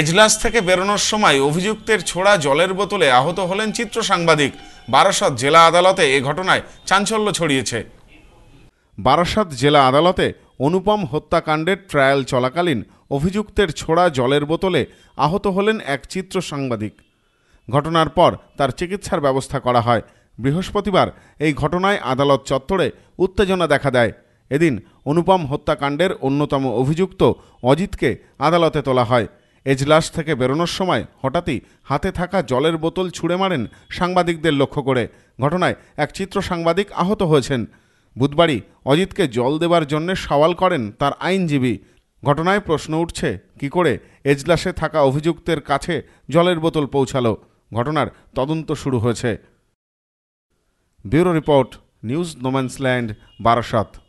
এজলাস থেকে বেরোনোর সময় অভিযুক্তের ছোড়া জলের বোতলে আহত হলেন চিত্র সাংবাদিক বারাসত জেলা আদালতে এ ঘটনায় চাঞ্চল্য ছড়িয়েছে বারাসত জেলা আদালতে অনুপম হত্যাকাণ্ডের ট্রায়াল চলাকালীন অভিযুক্তের ছোড়া জলের বোতলে আহত হলেন এক চিত্র সাংবাদিক ঘটনার পর তার চিকিৎসার ব্যবস্থা করা হয় বৃহস্পতিবার এই ঘটনায় আদালত চত্বরে উত্তেজনা দেখা দেয় এদিন অনুপম হত্যাকাণ্ডের অন্যতম অভিযুক্ত অজিতকে আদালতে তোলা হয় এজলাস থেকে বেরোনোর সময় হঠাৎই হাতে থাকা জলের বোতল ছুঁড়ে মারেন সাংবাদিকদের লক্ষ্য করে ঘটনায় এক চিত্র সাংবাদিক আহত হয়েছেন বুধবারই অজিতকে জল দেবার জন্য সওয়াল করেন তার আইনজীবী ঘটনায় প্রশ্ন উঠছে কি করে এজলাসে থাকা অভিযুক্তের কাছে জলের বোতল পৌঁছালো ঘটনার তদন্ত শুরু হয়েছে bureau report news no man's land Barasat